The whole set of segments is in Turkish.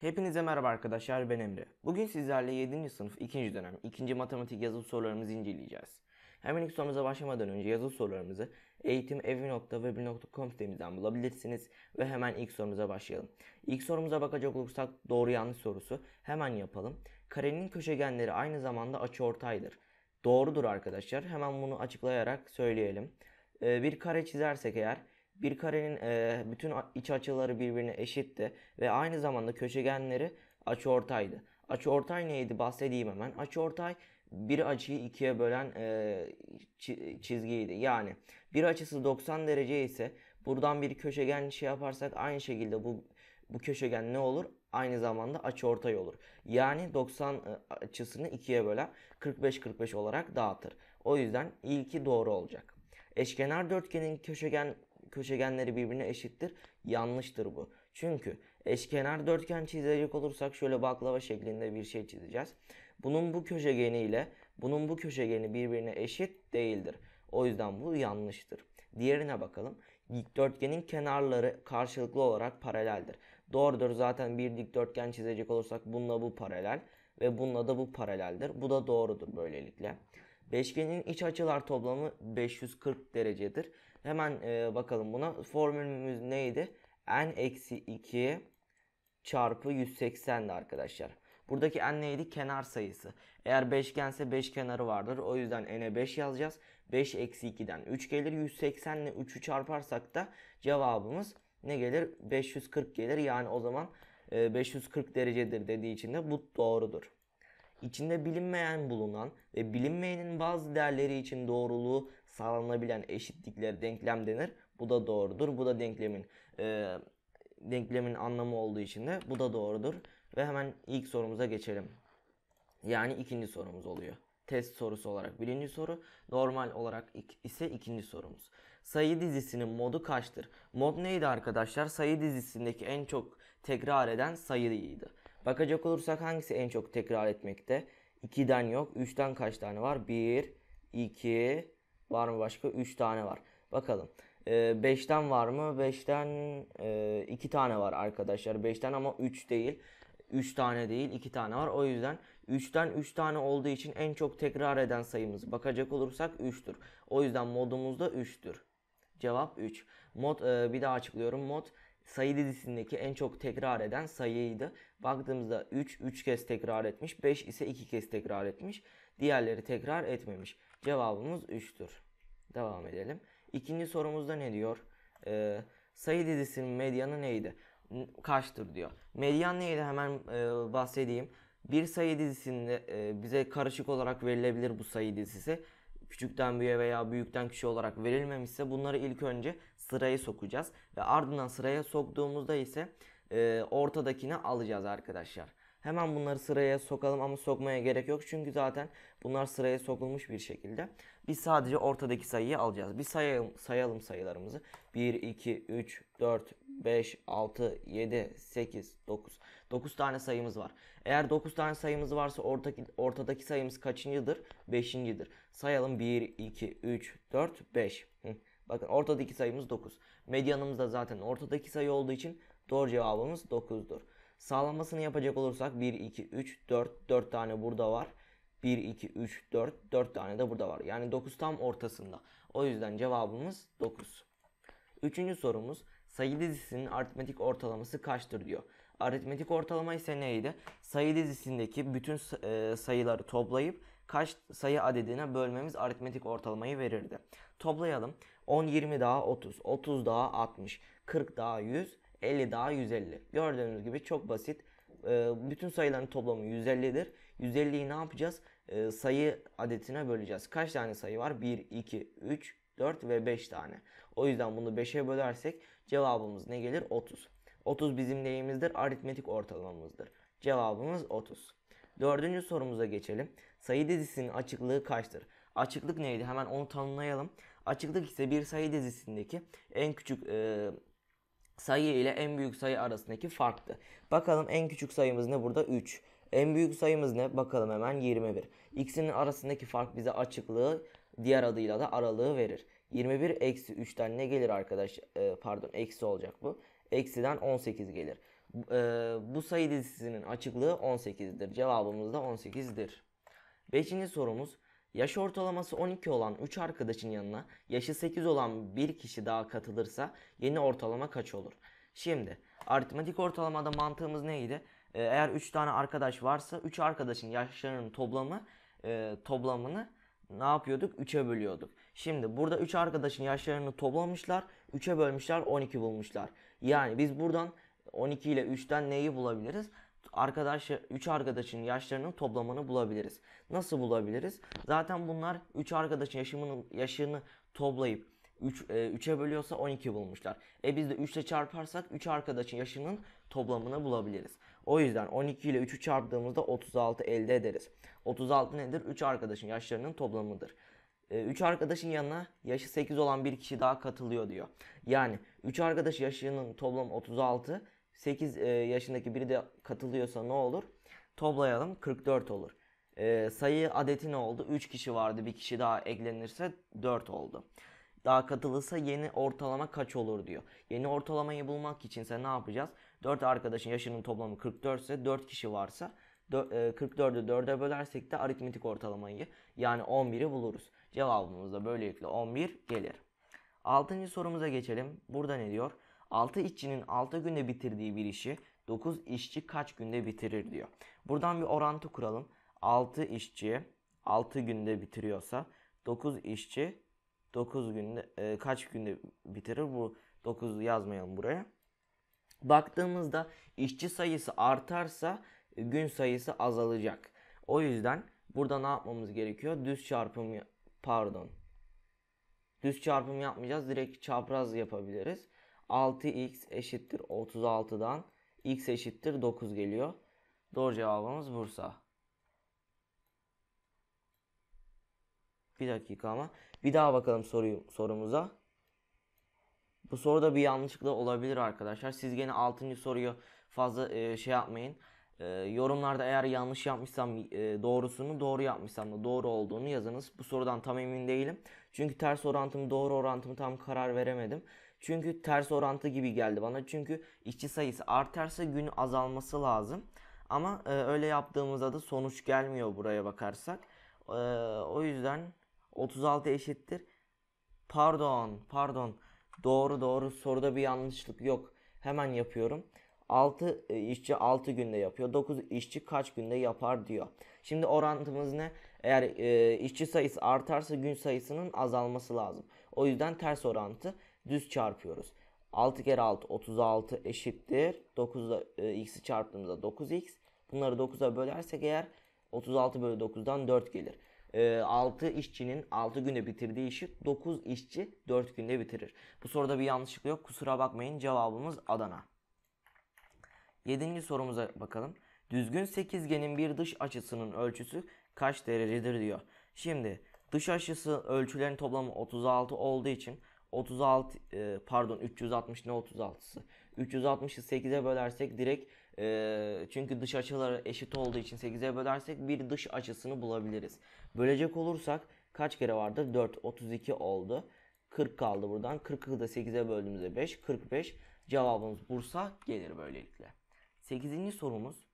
Hepinize merhaba arkadaşlar ben Emre. Bugün sizlerle 7. sınıf 2. dönem 2. matematik yazılı sorularımızı inceleyeceğiz. Hemen ilk sorumuza başlamadan önce yazılı sorularımızı eğitimevi.web.com sitemizden bulabilirsiniz ve hemen ilk sorumuza başlayalım. İlk sorumuza bakacak olursak doğru yanlış sorusu hemen yapalım. Karenin köşegenleri aynı zamanda açıortaydır. Doğrudur arkadaşlar. Hemen bunu açıklayarak söyleyelim. Ee, bir kare çizersek eğer bir karenin e, bütün iç açıları birbirine eşitti ve aynı zamanda köşegenleri açıortaydı. Açıortay neydi bahsedeyim hemen. Açıortay bir açıyı ikiye bölen e, çizgiydi. Yani bir açısı 90 derece ise buradan bir köşegen şey yaparsak aynı şekilde bu bu köşegen ne olur? Aynı zamanda açıortay olur. Yani 90 e, açısını ikiye bölen 45-45 olarak dağıtır. O yüzden ilki doğru olacak. Eşkenar dörtgenin köşegen köşegenleri birbirine eşittir. Yanlıştır bu. Çünkü eşkenar dörtgen çizecek olursak şöyle baklava şeklinde bir şey çizeceğiz. Bunun bu köşegeni ile bunun bu köşegeni birbirine eşit değildir. O yüzden bu yanlıştır. Diğerine bakalım. Dikdörtgenin kenarları karşılıklı olarak paraleldir. Doğrudur zaten bir dikdörtgen çizecek olursak bununla bu paralel ve bununla da bu paraleldir. Bu da doğrudur böylelikle. Beşgenin iç açılar toplamı 540 derecedir. Hemen e, bakalım buna. Formülümüz neydi? n eksi 2 çarpı 180'di arkadaşlar. Buradaki n neydi? Kenar sayısı. Eğer beşgense 5 kenarı vardır. O yüzden n'e 5 yazacağız. 5 eksi 2'den 3 gelir. 180 ile 3'ü çarparsak da cevabımız ne gelir? 540 gelir. Yani o zaman 540 e, derecedir dediği için de bu doğrudur içinde bilinmeyen bulunan ve bilinmeyenin bazı değerleri için doğruluğu sağlanabilen eşitliklere denklem denir. Bu da doğrudur. Bu da denklemin e, denklemin anlamı olduğu için de bu da doğrudur. Ve hemen ilk sorumuza geçelim. Yani ikinci sorumuz oluyor test sorusu olarak birinci soru, normal olarak ise ikinci sorumuz. Sayı dizisinin modu kaçtır? Mod neydi arkadaşlar? Sayı dizisindeki en çok tekrar eden sayıydı. Bakacak olursak hangisi en çok tekrar etmekte? 2'den yok. 3'ten kaç tane var? 1, 2, var mı başka? 3 tane var. Bakalım. 5'ten ee, var mı? 5'ten 2 e, tane var arkadaşlar. 5'ten ama 3 değil. 3 tane değil 2 tane var. O yüzden 3'ten 3 tane olduğu için en çok tekrar eden sayımız bakacak olursak 3'tür. O yüzden modumuz da 3'tür. Cevap 3. Mod e, bir daha açıklıyorum. Mod sayı dizisindeki en çok tekrar eden sayıydı. Baktığımızda 3 3 kez tekrar etmiş, 5 ise 2 kez tekrar etmiş. Diğerleri tekrar etmemiş. Cevabımız 3'tür. Devam edelim. İkinci sorumuzda ne diyor? Ee, sayı dizisinin medyanı neydi? Kaçtır diyor. Medyan neydi hemen e, bahsedeyim. Bir sayı dizisinde e, bize karışık olarak verilebilir bu sayı dizisi küçükten büyüğe veya büyükten kişi olarak verilmemişse bunları ilk önce sırayı sokacağız. Ve ardından sıraya soktuğumuzda ise e, ortadakini alacağız arkadaşlar. Hemen bunları sıraya sokalım ama sokmaya gerek yok. Çünkü zaten bunlar sıraya sokulmuş bir şekilde. Biz sadece ortadaki sayıyı alacağız. Bir sayalım, sayalım sayılarımızı. 1, 2, 3, 4, 5, 6, 7, 8, 9. 9 tane sayımız var. Eğer 9 tane sayımız varsa ortaki, ortadaki sayımız kaçıncıdır? 5.'dir. Sayalım 1, 2, 3, 4, 5. Bakın ortadaki sayımız 9. Medyanımız da zaten ortadaki sayı olduğu için doğru cevabımız 9'dur. Sağlamasını yapacak olursak 1, 2, 3, 4, 4 tane burada var. 1, 2, 3, 4, 4 tane de burada var. Yani 9 tam ortasında. O yüzden cevabımız 9. Üçüncü sorumuz sayı dizisinin aritmetik ortalaması kaçtır diyor. Aritmetik ortalama ise neydi? Sayı dizisindeki bütün e, sayıları toplayıp kaç sayı adedine bölmemiz aritmetik ortalamayı verirdi. Toplayalım. 10-20 daha 30, 30 daha 60, 40 daha 100, 50 daha 150. Gördüğünüz gibi çok basit. Ee, bütün sayıların toplamı 150'dir. 150'yi ne yapacağız? Ee, sayı adetine böleceğiz. Kaç tane sayı var? 1, 2, 3, 4 ve 5 tane. O yüzden bunu 5'e bölersek cevabımız ne gelir? 30. 30 bizim neyimizdir? Aritmetik ortalamamızdır. Cevabımız 30. Dördüncü sorumuza geçelim. Sayı dizisinin açıklığı kaçtır? Açıklık neydi? Hemen onu tanımlayalım. Açıklık ise bir sayı dizisindeki en küçük e, sayı ile en büyük sayı arasındaki farktı. Bakalım en küçük sayımız ne burada? 3. En büyük sayımız ne? Bakalım hemen 21. X'in arasındaki fark bize açıklığı diğer adıyla da aralığı verir. 21 eksi 3'ten ne gelir arkadaş? E, pardon eksi olacak bu. Eksiden 18 gelir. E, bu sayı dizisinin açıklığı 18'dir. Cevabımız da 18'dir. Beşinci sorumuz Yaş ortalaması 12 olan 3 arkadaşın yanına yaşı 8 olan bir kişi daha katılırsa yeni ortalama kaç olur? Şimdi aritmetik ortalamada mantığımız neydi? Ee, eğer 3 tane arkadaş varsa 3 arkadaşın yaşlarının toplamı e, toplamını ne yapıyorduk? 3'e bölüyorduk. Şimdi burada 3 arkadaşın yaşlarını toplamışlar. 3'e bölmüşler 12 bulmuşlar. Yani biz buradan 12 ile 3'ten neyi bulabiliriz? arkadaş 3 arkadaşın yaşlarının toplamını bulabiliriz. Nasıl bulabiliriz? Zaten bunlar 3 arkadaşın yaşımını, yaşını toplayıp 3 3'e bölüyorsa 12 bulmuşlar. E biz de 3 ile çarparsak 3 arkadaşın yaşının toplamını bulabiliriz. O yüzden 12 ile 3'ü çarptığımızda 36 elde ederiz. 36 nedir? 3 arkadaşın yaşlarının toplamıdır. 3 e, arkadaşın yanına yaşı 8 olan bir kişi daha katılıyor diyor. Yani 3 arkadaş yaşının toplamı 36, 8 e, yaşındaki biri de katılıyorsa ne olur? Toplayalım 44 olur. E, sayı adeti ne oldu? 3 kişi vardı bir kişi daha eklenirse 4 oldu. Daha katılırsa yeni ortalama kaç olur diyor. Yeni ortalamayı bulmak için ise ne yapacağız? 4 arkadaşın yaşının toplamı 44 ise 4 kişi varsa 44'ü e, 4'e bölersek de aritmetik ortalamayı yani 11'i buluruz. Cevabımız da böylelikle 11 gelir. 6. sorumuza geçelim. Burada ne diyor? 6 işçinin 6 günde bitirdiği bir işi 9 işçi kaç günde bitirir diyor. Buradan bir orantı kuralım. 6 işçi 6 günde bitiriyorsa 9 işçi 9 günde e, kaç günde bitirir? Bu 9 yazmayalım buraya. Baktığımızda işçi sayısı artarsa gün sayısı azalacak. O yüzden burada ne yapmamız gerekiyor? Düz çarpım pardon. Düz çarpım yapmayacağız. Direkt çapraz yapabiliriz. 6x eşittir 36'dan x eşittir 9 geliyor. Doğru cevabımız Bursa. Bir dakika ama. Bir daha bakalım soruyu, sorumuza. Bu soruda bir yanlışlık da olabilir arkadaşlar. Siz gene 6. soruyu fazla e, şey yapmayın. E, yorumlarda eğer yanlış yapmışsam e, doğrusunu, doğru yapmışsam da doğru olduğunu yazınız. Bu sorudan tam emin değilim. Çünkü ters orantımı, doğru orantımı tam karar veremedim. Çünkü ters orantı gibi geldi bana. Çünkü işçi sayısı artarsa gün azalması lazım. Ama e, öyle yaptığımızda da sonuç gelmiyor buraya bakarsak. E, o yüzden 36 eşittir. Pardon, pardon. Doğru doğru soruda bir yanlışlık yok. Hemen yapıyorum. 6 e, işçi 6 günde yapıyor. 9 işçi kaç günde yapar diyor. Şimdi orantımız ne? Eğer e, işçi sayısı artarsa gün sayısının azalması lazım. O yüzden ters orantı düz çarpıyoruz. 6 kere 6 36 eşittir. 9'da e, x'i çarptığımızda 9x. Bunları 9'a bölersek eğer 36 bölü 9'dan 4 gelir. E, 6 işçinin 6 günde bitirdiği işi 9 işçi 4 günde bitirir. Bu soruda bir yanlışlık yok. Kusura bakmayın cevabımız Adana. 7. sorumuza bakalım. Düzgün sekizgenin bir dış açısının ölçüsü kaç derecedir diyor. Şimdi dış açısı ölçülerin toplamı 36 olduğu için 36 e, pardon 360 ne 36'sı. 360'ı 8'e bölersek direkt e, çünkü dış açıları eşit olduğu için 8'e bölersek bir dış açısını bulabiliriz. Bölecek olursak kaç kere vardı 4 32 oldu. 40 kaldı buradan. 40'ı da 8'e böldüğümüzde 5 45 cevabımız Bursa gelir böylelikle. 8. sorumuz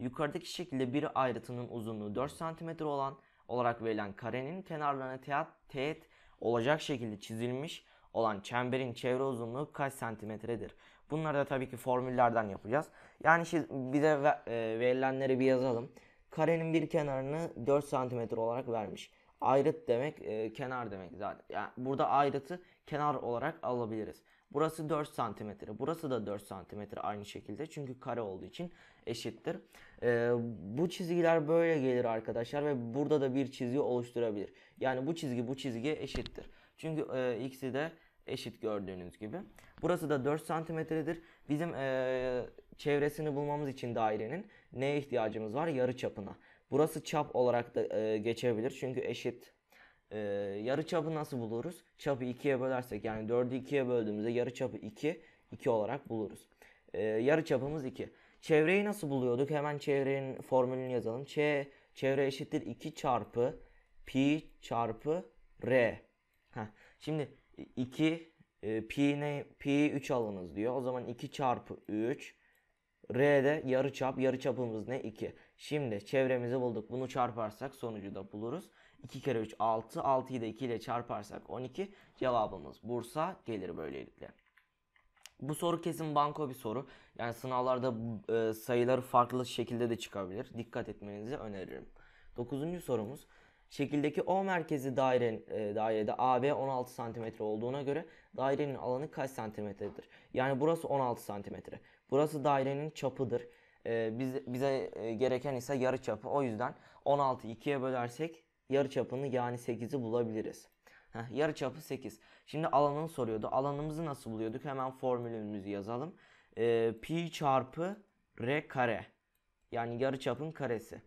yukarıdaki şekilde bir ayrıtının uzunluğu 4 cm olan olarak verilen karenin kenarlarına teğet, teğet olacak şekilde çizilmiş olan çemberin çevre uzunluğu kaç santimetredir? Bunları da tabii ki formüllerden yapacağız. Yani şimdi bize e, verilenleri bir yazalım. Karenin bir kenarını 4 santimetre olarak vermiş. Ayrıt demek e, kenar demek zaten. Yani burada ayrıtı kenar olarak alabiliriz. Burası 4 santimetre. Burası da 4 santimetre aynı şekilde. Çünkü kare olduğu için eşittir. E, bu çizgiler böyle gelir arkadaşlar ve burada da bir çizgi oluşturabilir. Yani bu çizgi bu çizgiye eşittir. Çünkü e, x'i de eşit gördüğünüz gibi. Burası da 4 santimetredir. Bizim e, çevresini bulmamız için dairenin neye ihtiyacımız var? Yarı çapına. Burası çap olarak da e, geçebilir. Çünkü eşit e, yarı çapı nasıl buluruz? Çapı 2'ye bölersek yani 4'ü 2'ye böldüğümüzde yarı çapı 2, 2 olarak buluruz. E, yarı çapımız 2. Çevreyi nasıl buluyorduk? Hemen çevrenin formülünü yazalım. Ç, çevre eşittir 2 çarpı pi çarpı r. Heh. Şimdi 2 e, pi ne? Pi 3 alınız diyor. O zaman 2 çarpı 3 de yarı çap. Yarı çapımız ne? 2. Şimdi çevremizi bulduk. Bunu çarparsak sonucu da buluruz. 2 kere 3 6. 6'yı da 2 ile çarparsak 12. Cevabımız Bursa gelir böylelikle. Bu soru kesin banko bir soru. Yani sınavlarda e, sayıları farklı şekilde de çıkabilir. Dikkat etmenizi öneririm. Dokuzuncu sorumuz. Şekildeki O merkezi dairenin, e, dairede AB 16 cm olduğuna göre dairenin alanı kaç cm'dir? Yani burası 16 cm. Burası dairenin çapıdır. E, biz, bize e, gereken ise yarı çapı. O yüzden 16 2'ye bölersek yarı çapını yani 8'i bulabiliriz. Heh, yarı çapı 8. Şimdi alanını soruyordu. Alanımızı nasıl buluyorduk? Hemen formülümüzü yazalım. Ee, pi çarpı r kare. Yani yarı çapın karesi.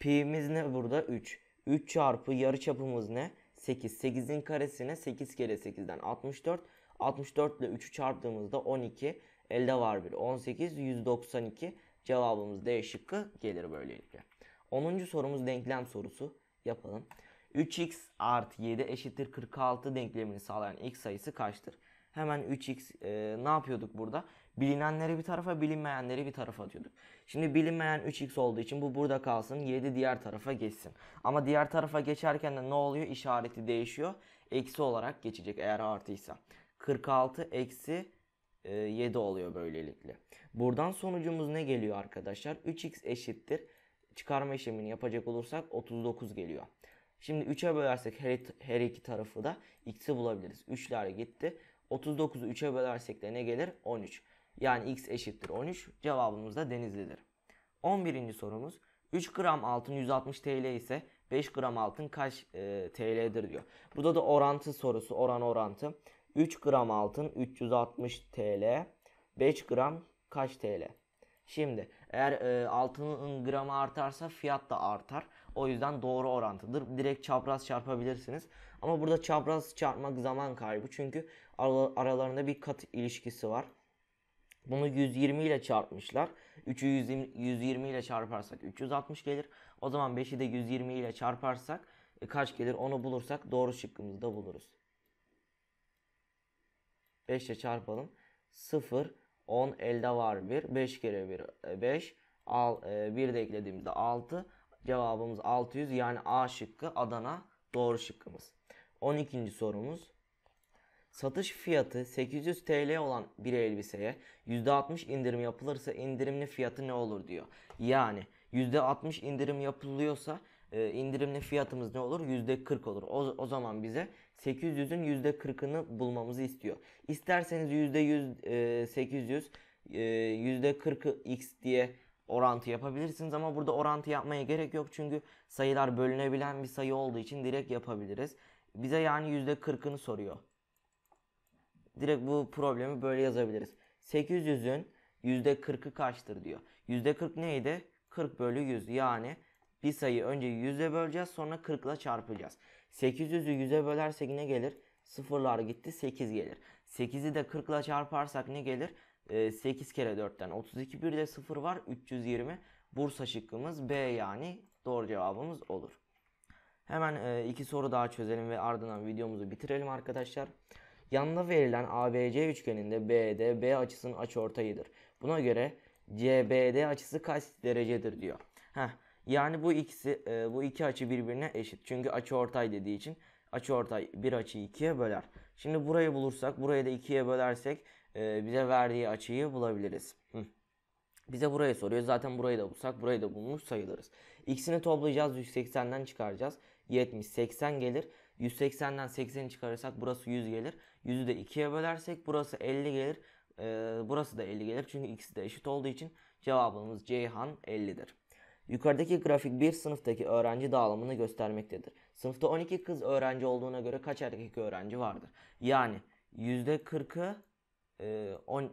Pi'miz ne burada? 3. 3 çarpı yarı çapımız ne? 8. 8'in karesine 8 kere 8'den 64. 64 ile 3'ü çarptığımızda 12. Elde var bir 18. 192. Cevabımız D şıkkı gelir böylelikle. 10. sorumuz denklem sorusu yapalım. 3x artı 7 eşittir 46 denklemini sağlayan x sayısı kaçtır? Hemen 3x e, ne yapıyorduk burada? Bilinenleri bir tarafa, bilinmeyenleri bir tarafa atıyorduk. Şimdi bilinmeyen 3x olduğu için bu burada kalsın. 7 diğer tarafa geçsin. Ama diğer tarafa geçerken de ne oluyor? İşareti değişiyor. Eksi olarak geçecek eğer artıysa. 46 eksi 7 e, oluyor böylelikle. Buradan sonucumuz ne geliyor arkadaşlar? 3x eşittir. Çıkarma işlemini yapacak olursak 39 geliyor. Şimdi 3'e bölersek her, her iki tarafı da x'i bulabiliriz. 3'ler gitti. 39'u 3'e bölersek de ne gelir? 13. Yani x eşittir 13. Cevabımız da Denizli'dir. 11. sorumuz. 3 gram altın 160 TL ise 5 gram altın kaç e, TL'dir diyor. Burada da orantı sorusu oran orantı. 3 gram altın 360 TL 5 gram kaç TL? Şimdi eğer e, altının gramı artarsa fiyat da artar. O yüzden doğru orantıdır. Direkt çapraz çarpabilirsiniz. Ama burada çapraz çarpmak zaman kaybı. Çünkü aralarında bir kat ilişkisi var. Bunu 120 ile çarpmışlar. 3'ü 120 ile çarparsak 360 gelir. O zaman 5'i de 120 ile çarparsak e, kaç gelir onu bulursak doğru şıkkımızı da buluruz. 5 ile çarpalım. 0, 10 elde var 1. 5 kere 1, 5. E, Al, 1 e, de eklediğimizde 6. Cevabımız 600 yani A şıkkı Adana doğru şıkkımız. 12. sorumuz. Satış fiyatı 800 TL olan bir elbiseye %60 indirim yapılırsa indirimli fiyatı ne olur diyor. Yani %60 indirim yapılıyorsa e, indirimli fiyatımız ne olur? %40 olur. O, o zaman bize 800'ün %40'ını bulmamızı istiyor. İsterseniz %100 800 e, %40 e, x diye orantı yapabilirsiniz ama burada orantı yapmaya gerek yok çünkü sayılar bölünebilen bir sayı olduğu için direkt yapabiliriz. Bize yani %40'ını soruyor. Direkt bu problemi böyle yazabiliriz. 800'ün %40'ı kaçtır diyor. %40 neydi? 40 bölü 100 yani bir sayı önce 100'e böleceğiz sonra 40 ile çarpacağız. 800'ü 100'e bölersek ne gelir? Sıfırlar gitti 8 gelir. 8'i de 40 ile çarparsak ne gelir? 8 ee, kere 4'ten 32 bir de 0 var 320. Bursa şıkkımız B yani doğru cevabımız olur. Hemen e, iki soru daha çözelim ve ardından videomuzu bitirelim arkadaşlar. Yanında verilen ABC üçgeninde BD B açısının açıortayıdır. Buna göre CBD açısı kaç derecedir diyor. Heh, yani bu ikisi e, bu iki açı birbirine eşit. Çünkü açıortay dediği için açıortay bir açıyı ikiye böler. Şimdi burayı bulursak, burayı da ikiye bölersek ee, bize verdiği açıyı bulabiliriz. Bize burayı soruyor. Zaten burayı da bulsak burayı da bulmuş sayılırız. X'ini toplayacağız. 180'den çıkaracağız. 70, 80 gelir. 180'den 80'i çıkarırsak burası 100 gelir. 100'ü de 2'ye bölersek burası 50 gelir. Ee, burası da 50 gelir. Çünkü ikisi de eşit olduğu için cevabımız Ceyhan 50'dir. Yukarıdaki grafik bir sınıftaki öğrenci dağılımını göstermektedir. Sınıfta 12 kız öğrenci olduğuna göre kaç erkek öğrenci vardır? Yani %40'ı 10 ee,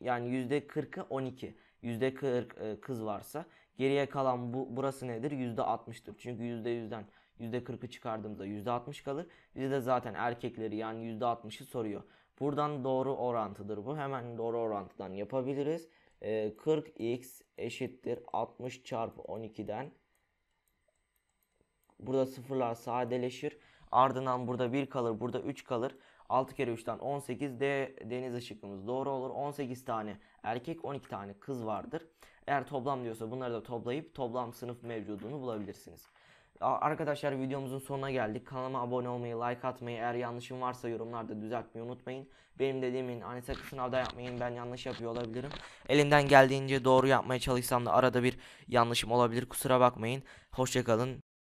yani yüzde %40'ı 12. %40 e, kız varsa geriye kalan bu burası nedir? yüzde %60'tır. Çünkü yüzde yüzden yüzde %40'ı çıkardığımızda yüzde %60 kalır. Bize de zaten erkekleri yani yüzde %60'ı soruyor. Buradan doğru orantıdır bu. Hemen doğru orantıdan yapabiliriz. E, ee, 40x eşittir 60 çarpı 12'den. Burada sıfırlar sadeleşir. Ardından burada 1 kalır. Burada 3 kalır. 6 kere 3'ten 18 D deniz şıkkımız doğru olur. 18 tane erkek 12 tane kız vardır. Eğer toplam diyorsa bunları da toplayıp toplam sınıf mevcudunu bulabilirsiniz. Arkadaşlar videomuzun sonuna geldik. Kanalıma abone olmayı, like atmayı, eğer yanlışım varsa yorumlarda düzeltmeyi unutmayın. Benim dediğimin hani sakın sınavda yapmayın ben yanlış yapıyor olabilirim. Elimden geldiğince doğru yapmaya çalışsam da arada bir yanlışım olabilir kusura bakmayın. Hoşçakalın.